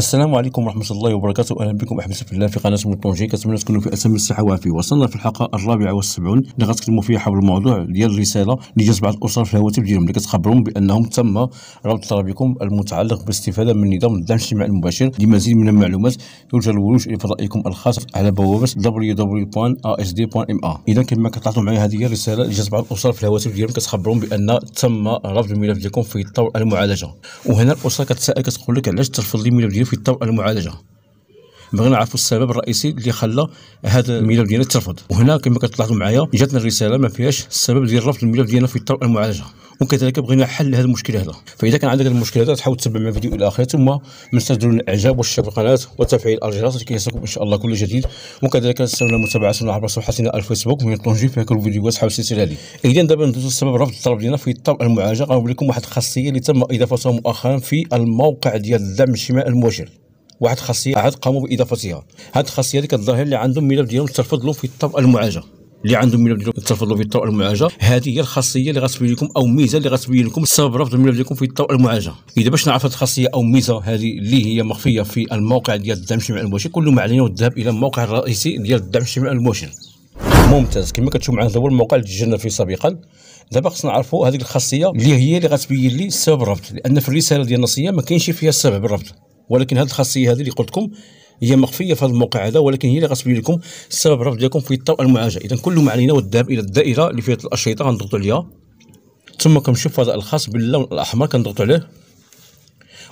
السلام عليكم ورحمة الله وبركاته أهلا بكم أحمد في الله في قناة من طنجي كنتمنى تكونوا في أسامي الصحة وعافية وصلنا في الحلقة الرابعة والسبعون اللي غتكلموا فيها حول الموضوع ديال الرسالة اللي جات بعض الأسر في الهواتف ديالهم اللي كتخبرهم بأنهم تم ربط طلبكم المتعلق بالاستفادة من نظام الدعم الاجتماعي المباشر لمزيد من المعلومات يرجى الولوج إلى فضائكم الخاص على بوابة www.asd.ma إذا كما كتعطوا معايا هذه هي الرسالة اللي جات بعض الأسر في الهواتف ديالهم كتخبرهم بأن تم رفض الملف ديالكم في طور المعالجة وهنا الأسرة كتسأل كتقول لك علاش ترفض الملف في الطب المعالجة بغينا نعرفوا السبب الرئيسي اللي خلى هذا الملف ديالنا ترفض وهنا كما كتلاحظوا معايا جاتنا الرساله ما فيهاش السبب ديال رفض الملف ديالنا في الطرق المعالجه وكذلك بغينا حل هذا المشكل هذا فاذا كان عندك المشكل هذا تحاول تتبع مع فيديو الى اخره ثم ما تنساش الاعجاب والشير في القناه وتفعيل الجرس لكي يصلكم ان شاء الله كل جديد وكذلك لا متابعتنا عبر صفحتنا الفيسبوك من طونجي فيها كل فيديوهات حول السلسله هذه اذا دابا ندوزو السبب رفض الطلب ديالنا في الطلب المعالجه غنوريكم واحد الخاصيه اللي تم اضافتها مؤخرا في الموقع ديال الدعم الاجتماعي المباشر واحد الخاصيه عاد قاموا باضافتها هاد الخاصيه هذيك الظاهر اللي عندهم الملف ديالهم ترفض له في الطبقه المعاجه اللي عندهم الملف ديالهم ترفض له في الطبقه المعاجه هذه هي الخاصيه اللي غتبين لكم او ميزه اللي غتبين لكم سبب رفض الملف ديالكم في الطبقه المعاجه اذا باش نعرف هاد الخاصيه او ميزه هذه اللي هي مخفيه في الموقع ديال الدعم الاجتماعي المباشر كل ما علينا الذهاب الى الموقع الرئيسي ديال الدعم الاجتماعي المباشر ممتاز كما كتشوف معنا هو الموقع اللي تسجلنا فيه سابقا دابا خصنا نعرفوا هذيك الخاصيه اللي هي اللي غتبين لي سبب الرفض لان في الرساله ديال النصيه ما كاينش فيها سبب الرفض ولكن هذه الخاصيه هذه اللي قلت لكم هي مخفيه في هذا الموقع هذا ولكن هي اللي غتبين لكم السبب الرفض ديالكم في الطوء المعالجه اذا كل ما علينا هو الذهاب الى الدائره اللي فيها الاشرطه غنضغطوا عليها ثم كنشوف هذا الخاص باللون الاحمر كنضغطوا عليه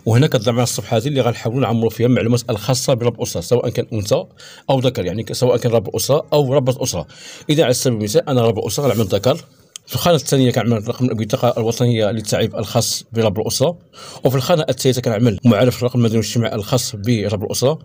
وهنا كتظهر معنا الصفحه هذه اللي غنحاولوا نعمروا فيها المعلومات الخاصه برب الاسره سواء كان انثى او ذكر يعني سواء كان رب اسره او ربة اسره اذا على سبيل المثال انا رب اسره غنعمل ذكر في الخانة الثانية كنعمل رقم البطاقة الوطنية للتعريف الخاص برب الأسرة وفي الخانة الثالثة كنعمل معرف رقم المدني والاجتماعي الخاص برب الأسرة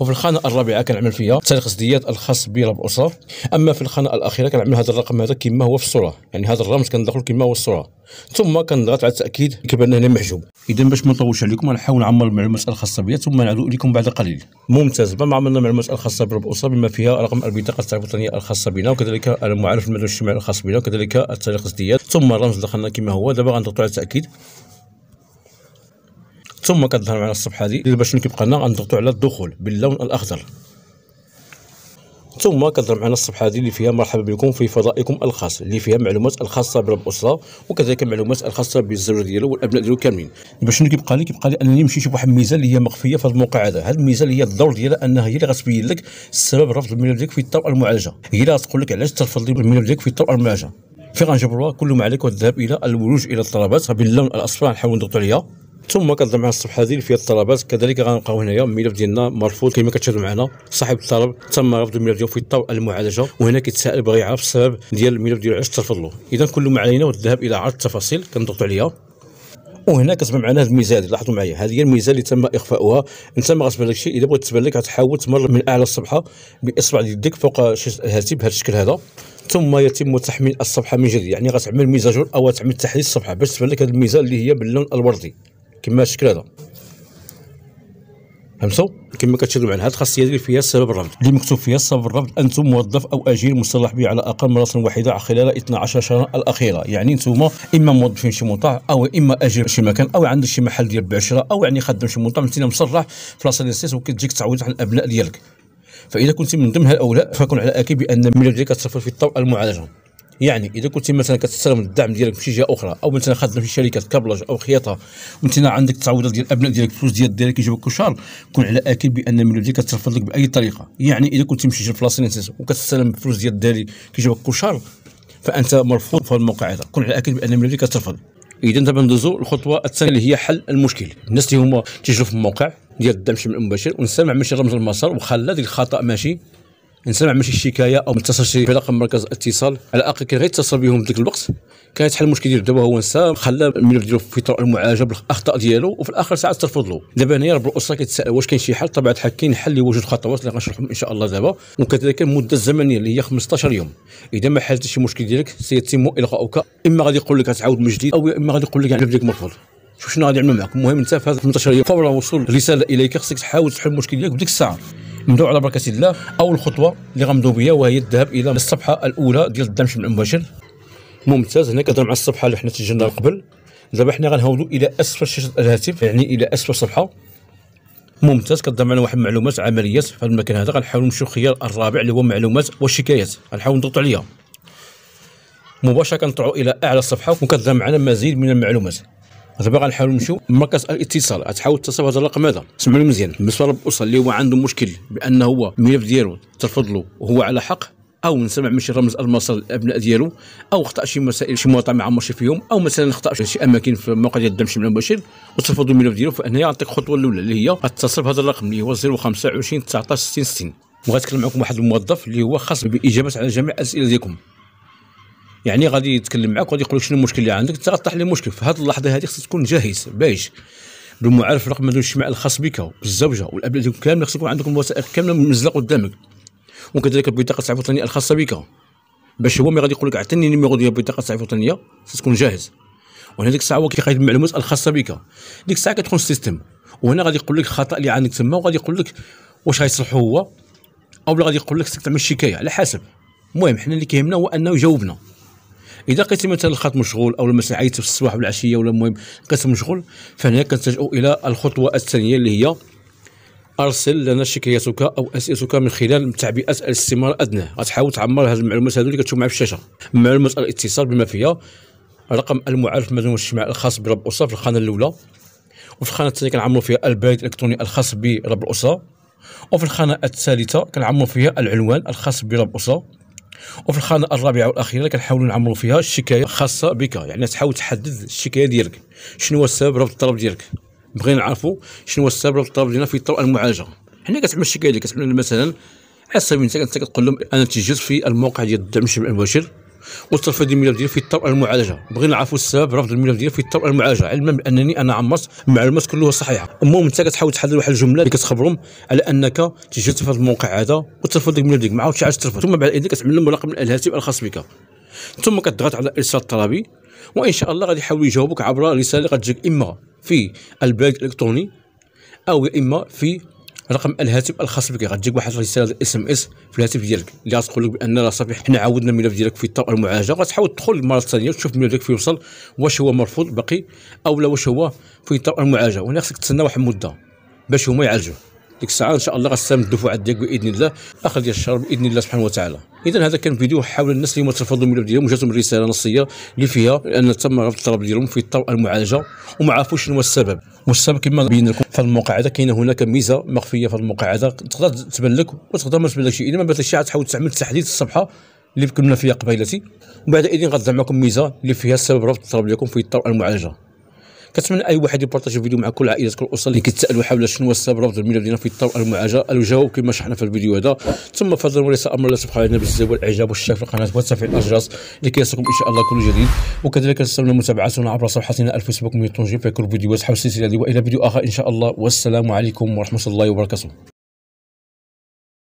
وفي الخانة الرابعة كنعمل فيها تاريخ الزديات الخاص برب الأسرة أما في الخانة الأخيرة كنعمل هذا الرقم هذا كما هو في الصورة يعني هذا الرمز كندخل كما هو الصورة ثم كنضغط على التاكيد كيبان هنا محجوب اذا باش ما نطولش عليكم غنحاول نعمر المعلومات الخاصه بيا ثم نعود اليكم بعد قليل ممتاز بما ما عملنا المعلومات الخاصه اسره بما فيها رقم البطاقه التعبطانيه الخاصه بنا وكذلك المعرف المدني الاجتماعي الخاص بنا وكذلك التاريخ الازدياد ثم الرمز دخلنا كما هو دابا غنضغطوا على التاكيد ثم كتظهر معنا الصفحه هذه باش كيبقى لنا غنضغطوا على الدخول باللون الاخضر ثم كنهضر معنا الصفحه هذه اللي فيها مرحبا بكم في فضائكم الخاص اللي فيها معلومات الخاصه برب وكذلك معلومات الخاصه بالزوج ديالو والابناء ديالو كاملين باش شنو كيبقى لي كيبقى لي انني نمشي نشوف واحد الميزه اللي هي مخفيه في هذا الموقع هذا هذه الميزه اللي هي الدور ديالها انها هي اللي غتبين لك سبب رفض الملف ديالك في الطبقه المعالجه هي اللي غتقول لك علاش ترفض الملف ديالك في الطبقه المعالجه في غنجبروها كل ما عليك هو الذهاب الى الولوج الى الطلبات باللون الاصفر نحاول نضغط عليها ثم كنهضر مع الصفحه هذه اللي فيها الطلبات كذلك غنلقاو هنايا الملف ديالنا مرفوض كما كتشاهدوا معنا صاحب الطلب تم رفض الملف ديالو في الطور المعالجه وهنا كيتسائل بغى يعرف السبب ديال الملف ديالو علاش ترفض له اذا كل ما علينا هو الذهاب الى عرض التفاصيل كنضغطوا عليها وهنا كتبان معنا هذه الميزه هذه لاحظوا معايا هذه هي الميزه اللي تم اخفاؤها انت ما غتبان لك شيء اذا بغيت تبان لك غتحاول تمر من اعلى الصفحه باصبع يدك فوق الهاتف بهذا الشكل هذا ثم يتم تحميل الصفحه من جديد يعني غتعمل ميزاجور او تعمل تحديث الصفحه باش تبان لك هذه الميزه اللي هي باللون الوردي كما الشكل هذا فهمتوا كما كتشدوا معنا هذه الخاصيه ديال فيها السبب الرفض اللي مكتوب فيها السبب الرفض انتم موظف او اجير مصرح به على الاقل مره واحده خلال 12 شهرا الاخيره يعني انتم اما موظفين شي مطاع او اما اجير شي مكان او عندك شي محل ديال بعشره او يعني خدام شي مطاع انت مصرح في لاصال السيس وكتجيك تعويض على الابناء ديالك فاذا كنت من ضمن هؤلاء فكن على اكيد بان الملف ديالك في الطوء المعالجه يعني اذا كنت مثلا كتستلم الدعم ديالك من شي جهه اخرى او مثلا خدام في شركه كابلاج او خياطه وانت عندك تعويضات ديال الابناء ديالك الفلوس ديال الدراري كيجيبوا كل شهر كن على اكل بان المليون ديالك كترفض لك باي طريقه يعني اذا كنت مشي لفلاسطين وكتستلم الفلوس ديال الدراري كيجيبوا كل شهر فانت مرفوض في الموقع هذا كن على اكل بان المليون ديالك كترفض اذا دابا ندوزو الخطوه الثانيه اللي هي حل المشكل الناس اللي هما تيجيو في الموقع ديال الدعم الشمال المباشر ونسمع ماشي رمز المسار وخلى ديك الخطا ماشي سمع ماشي الشكايه او ما شي برقم مركز الاتصال على الاقل كان غير يتصل بهم ذاك الوقت كان يتحل المشكل ديالو دابا هو نسى خلى الملف ديالو في طرق المعالجه بالاخطاء ديالو وفي الاخر ساعات ترفض له دابا هنا رب الاسره كيتسائل واش كاين شي حل طبعا الحال كاين حل لوجود خطوات اللي غنشرحهم ان شاء الله دابا وكذلك المده الزمنيه اللي هي 15 يوم اذا ما حلت شي مشكل ديالك سيتم الغاؤك اما غادي يقول لك غتعاود من جديد او اما غادي يقول لك الملف يعني ديالك مرفوض شوف شنو غادي يعملوا معك المهم انت في هذا 18 يوم فور الوصول رساله اليك خصك تحاول تحل المشكل ديالك بديك الساعه نبداو على بركه الله اول خطوه اللي غنبداو بها وهي الذهاب الى الصفحه الاولى ديال الدمج المباشر ممتاز هنا كنهضر مع الصفحه اللي حنا سجلناها قبل دابا حنا غنهودو الى اسفل شاشه الهاتف يعني الى اسفل الصفحه ممتاز كتضمن معنا واحد المعلومات عمليات في هذا المكان هذا غنحاولوا نمشيو الخيار الرابع اللي هو معلومات والشكايات غنحاول نضغط عليها مباشره كنطلعوا الى اعلى الصفحه وكتضمن معنا مزيد من المعلومات دابا غنحاولوا نمشيو مركز الاتصال غتحاول تتصل بهذا الرقم هذا سمعوا مزيان بالنسبه للاسره اللي هو عنده مشكل بانه هو الملف ديالو ترفض له وهو على حق او نسمع من شي رمز المصل الابناء ديالو او خطا شي مسائل شي مواطن ما عمرش فيهم او مثلا خطا شي اماكن في موقع ديال الدم الشمال المباشر وترفض الملف ديالو فانا غنعطيك الخطوه الاولى اللي هي غتتصل بهذا الرقم اللي هو 025 19 60 60 وغتكلم معكم واحد الموظف اللي هو خاص بالاجابات على جميع الاسئله ديالكم يعني غادي يتكلم معك وغادي يقول لك شنو المشكل اللي عندك انت غطرح لي المشكل في هذه اللحظه هذه خصك تكون جاهز باش بالمعرف رقم الاجتماع الخاص بك بالزوجه والابناء ديالك كامل خصك يكون عندك الوثائق كامله منزله قدامك وكذلك البطاقه الصحيفه الوطنيه الخاصه بك باش هو ملي غادي يقول لك عطيني النيميرو ديال البطاقه الصحيفه الوطنيه تكون جاهز وهنا ديك الساعه هو كيقيد المعلومات الخاصه بك ديك الساعه كتكون السيستم وهنا غادي يقول لك الخطا اللي عندك تما وغادي يقول لك واش غيصلحو هو او غادي يقول لك خصك تعمل شكايه على حسب المهم حنا اللي كيهمنا هو انه يجاوبنا اذا لقيتي مثلا الخط مشغول او مثلا عيت في الصباح والعشيه ولا المهم لقيت مشغول فهنا كنتجاو الى الخطوه الثانيه اللي هي ارسل لنا شكايتك او اسئلتك من خلال تعبئه الاستماره الادنى غتحاول تعمر هذه المعلومات هذو اللي كتشوف معايا في الشاشه معلومات الاتصال بما فيها رقم المعرف مدن الاجتماع الخاص برب الاسره في الخانه الاولى وفي الخانه الثانيه كنعمروا فيها البريد الالكتروني الخاص برب الاسره وفي الخانه الثالثه كنعمروا فيها العنوان الخاص برب الاسره وفي الخانه الرابعه والاخيره كنحاولوا نعمروا فيها الشكايه خاصه بك يعني تحاول تحدد الشكايه ديالك شنو هو السبب رفض الطلب ديالك بغينا نعرفوا شنو هو السبب رفض الطلب ديالنا في طرق المعالجه حنا كتعمل الشكايه ديالك كتعمل مثلا عصبي انت كتقول لهم انا تجلس في الموقع ديال الدعم المباشر وترفض الملف ديالي في الطرق المعالجه بغينا نعرفوا السبب رفض الملف ديالي في الطرق المعالجه علما بانني انا عمرت المعلومات كلها صحيحه المهم انت كتحاول تحدد واحد الجمله اللي كتخبرهم على انك تجلس في هذا الموقع هذا وترفض ديك الملف ديالك ما عاودش علاش ترفض ثم بعد اذنك كتعمل رقم الهاتف الخاص بك ثم كتضغط على ارسال الطلبي وان شاء الله غادي يحاولوا يجاوبك عبر رساله غتجيك اما في البريد الالكتروني او اما في رقم الهاتف الخاص بك غتجيك واحد رساله اس ام اس في الهاتف ديالك اللي غتقول لك بان راه صافي حنا عاودنا الملف ديالك في الطرق المعالجه غتحاول تدخل المره الثانيه تشوف الملف ديالك فين وصل واش هو مرفوض باقي او لا واش هو في الطرق المعالجه وهنا خصك تسنى واحد المده باش هما يعالجوه ديك الساعه ان شاء الله غتستلم الدفعات ديالك باذن الله اخر ديال الشهر باذن الله سبحانه وتعالى اذا هذا كان فيديو حول الناس اللي ما ترفضوا الملف ديالهم جاتهم رساله نصيه اللي فيها ان تم رفض الطلب ديالهم في اطار المعالجه وما عرفوش شنو هو السبب والسبب كما بين لكم في المقاعده كاينه هناك ميزه مخفيه في المقاعده تقدر تبان لك وتقدر ما تبان تبانلكش اذا ما بانتش تحاول تعمل تحديث الصفحه اللي كنا فيها قبيلتي وبعد اذن غتضع معكم ميزه اللي فيها السبب رفض الطلب ديالكم في اطار المعالجه كنتمنى اي واحد يبارطاجي الفيديو مع كل عائلتك الاسره اللي كيتسالوا حول شنو هو السبب رفض الميلاد ديالنا في الطرق المعاجر الجواب كما شرحنا في الفيديو هذا ثم فضلا وليس امر لا تبقى علينا بالزواج والاعجاب والشير في القناه وتفعيل الجرس يصلكم ان شاء الله كل جديد وكذلك تستمعوا متابعتنا عبر صفحتنا الفيسبوك من طنجي في كل فيديوهات حول السلسله هذه وإلى فيديو اخر ان شاء الله والسلام عليكم ورحمه الله وبركاته